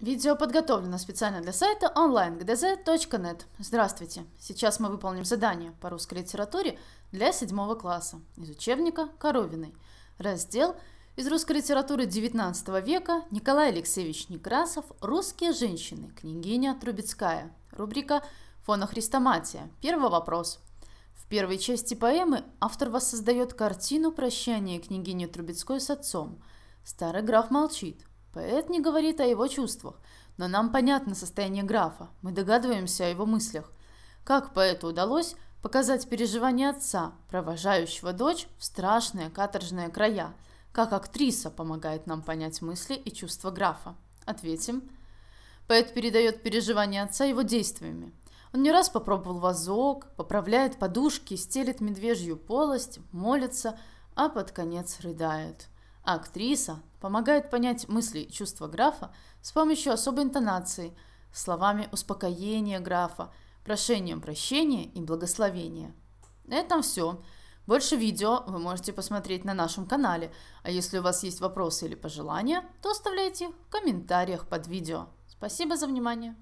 Видео подготовлено специально для сайта onlinegdz.net. Здравствуйте! Сейчас мы выполним задание по русской литературе для седьмого класса из учебника Коровиной. Раздел из русской литературы XIX века Николай Алексеевич Некрасов «Русские женщины. Княгиня Трубецкая». Рубрика «Фонохрестоматия». Первый вопрос. В первой части поэмы автор воссоздает картину прощания княгини Трубецкой с отцом. Старый граф молчит. Поэт не говорит о его чувствах, но нам понятно состояние графа, мы догадываемся о его мыслях. Как поэту удалось показать переживания отца, провожающего дочь в страшные каторжные края, как актриса помогает нам понять мысли и чувства графа? Ответим. Поэт передает переживания отца его действиями. Он не раз попробовал вазок, поправляет подушки, стелит медвежью полость, молится, а под конец рыдает – а актриса помогает понять мысли и чувства графа с помощью особой интонации, словами успокоения графа, прошением прощения и благословения. На этом все. Больше видео вы можете посмотреть на нашем канале, а если у вас есть вопросы или пожелания, то оставляйте их в комментариях под видео. Спасибо за внимание!